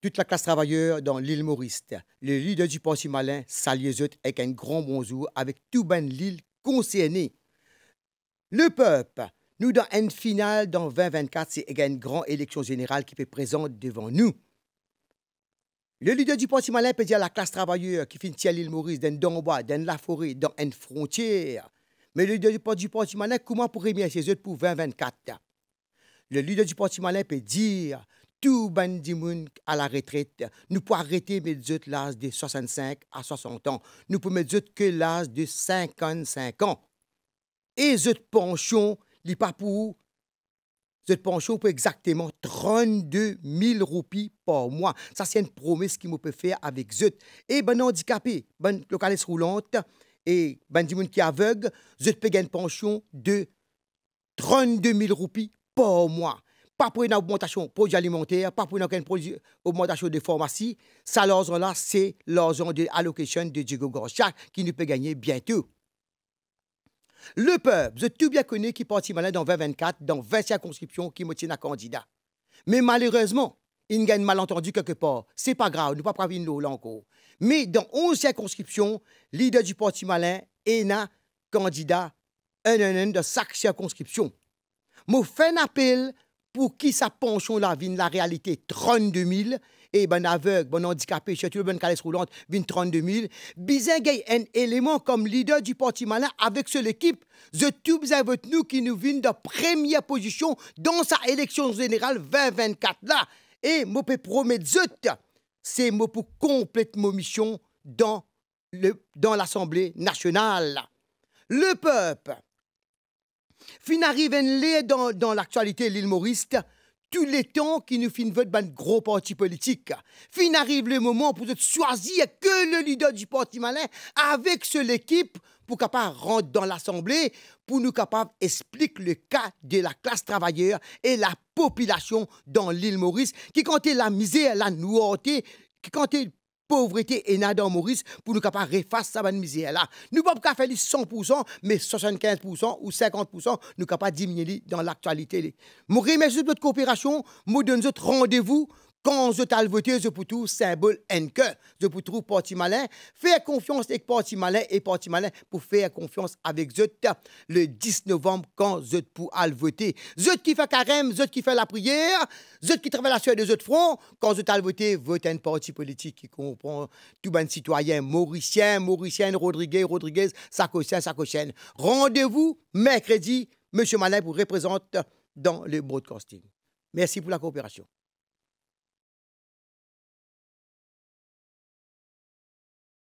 toute la classe travailleuse dans l'île Maurice. Le leader du Parti malin autres, avec un grand bonjour avec tout de ben l'île concernée. Le peuple, nous dans une finale dans 2024, c'est une grande élection générale qui est présente devant nous. Le leader du parti malin peut dire à la classe travailleuse qui finit à l'île Maurice, dans bois, dans la forêt, dans une frontière. Mais le leader du parti, malin, comment pour remercier ses autres pour 2024 Le leader du parti malin peut dire tout monde à la retraite. Nous pouvons arrêter mettre l'âge de 65 à 60 ans. Nous pouvons mettre que l'âge de 55 ans. Et cette pension, n'est pas pour pension pour exactement 32 000 roupies par mois. Ça, c'est une promesse qu'ils peut faire avec eux. Et ben handicapé, ben localiste roulante et ben dimun qui est aveugle, eux peut gagner une pension de 32 000 roupies par mois pas pour une augmentation de produits alimentaires, pas pour une augmentation de pharmacie. Ça, l'argent là, c'est l'argent de l'allocation de Diego Gorchak qui ne peut gagner bientôt. Le peuple, je tout bien connu qui parti malin dans 2024, dans 20 circonscriptions qui me tiennent à candidat. Mais malheureusement, il y a malentendu quelque part. C'est pas grave, nous pas nous là encore. Mais dans 11 circonscriptions, leader du parti malin est un candidat un, un, de chaque circonscription. Je fais un appel pour qui sa pension la vine la réalité 32 000 et ben aveugle ben handicapé les ben roulantes roulante vine 32 000 Bizin un élément comme leader du parti malin avec son équipe the tubes avec nous qui nous vient de première position dans sa élection générale 2024 là et moi peux promettre c'est pour mission dans le dans l'Assemblée nationale le peuple fin un dans, dans l'actualité l'île Maurice, tous les temps qui nous finissent un gros parti politique. Fin arrive le moment pour choisir que le leader du parti malin avec seule équipe pour capable rentrer dans l'Assemblée, pour nous capable expliquer le cas de la classe travailleuse et la population dans l'île Maurice, qui comptait la misère, la nouveauté, qui comptait pauvreté et Nadan Maurice pour nous pas refaire sa bonne misère là. Nous ne pouvons pas faire 100%, mais 75% ou 50%, nous pas diminuer dans l'actualité. Mourir, remercie de votre coopération. Nous donnons rendez-vous. Quand je t'ai voté, je peux tout symbole cœur. je peux trouver parti malin. Faire confiance avec parti malin et parti malin pour faire confiance avec Zot le 10 novembre quand je pour voter. Zot qui fait carême, zot qui fait la prière, zot qui travaille la sueur de autres fronts. Quand je t'ai voté, votez un parti politique qui comprend tout un ben citoyen mauricien, mauricienne, Rodriguez, Rodriguez, Sarkozy, Sarkozy. Rendez-vous mercredi, M. Malin vous représente dans le broadcasting. Merci pour la coopération.